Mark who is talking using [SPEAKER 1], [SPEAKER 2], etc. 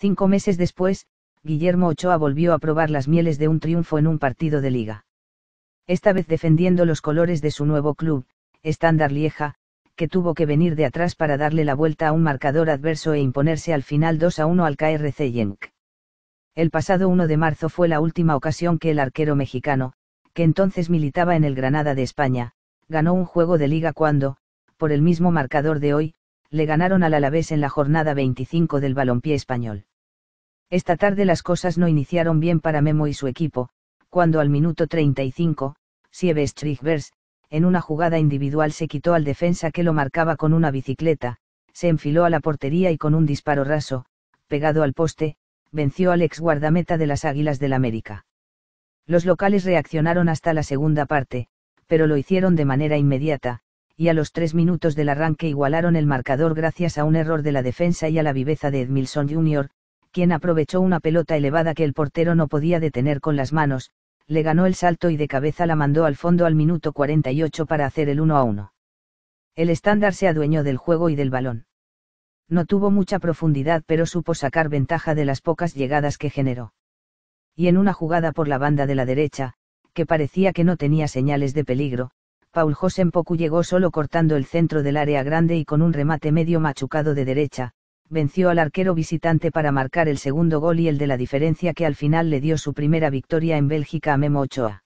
[SPEAKER 1] Cinco meses después, Guillermo Ochoa volvió a probar las mieles de un triunfo en un partido de liga. Esta vez defendiendo los colores de su nuevo club, Standard Lieja, que tuvo que venir de atrás para darle la vuelta a un marcador adverso e imponerse al final 2 a 1 al KRC Yenk. El pasado 1 de marzo fue la última ocasión que el arquero mexicano, que entonces militaba en el Granada de España, ganó un juego de liga cuando, por el mismo marcador de hoy, le ganaron al Alavés en la jornada 25 del balompié español. Esta tarde las cosas no iniciaron bien para Memo y su equipo, cuando al minuto 35, Sieve Strichbers, en una jugada individual se quitó al defensa que lo marcaba con una bicicleta, se enfiló a la portería y con un disparo raso, pegado al poste, venció al ex guardameta de las Águilas del América. Los locales reaccionaron hasta la segunda parte, pero lo hicieron de manera inmediata, y a los tres minutos del arranque igualaron el marcador gracias a un error de la defensa y a la viveza de Edmilson Jr., quien aprovechó una pelota elevada que el portero no podía detener con las manos, le ganó el salto y de cabeza la mandó al fondo al minuto 48 para hacer el 1 a 1. El estándar se adueñó del juego y del balón. No tuvo mucha profundidad pero supo sacar ventaja de las pocas llegadas que generó. Y en una jugada por la banda de la derecha, que parecía que no tenía señales de peligro, Paul poco llegó solo cortando el centro del área grande y con un remate medio machucado de derecha, venció al arquero visitante para marcar el segundo gol y el de la diferencia que al final le dio su primera victoria en Bélgica a Memo Ochoa.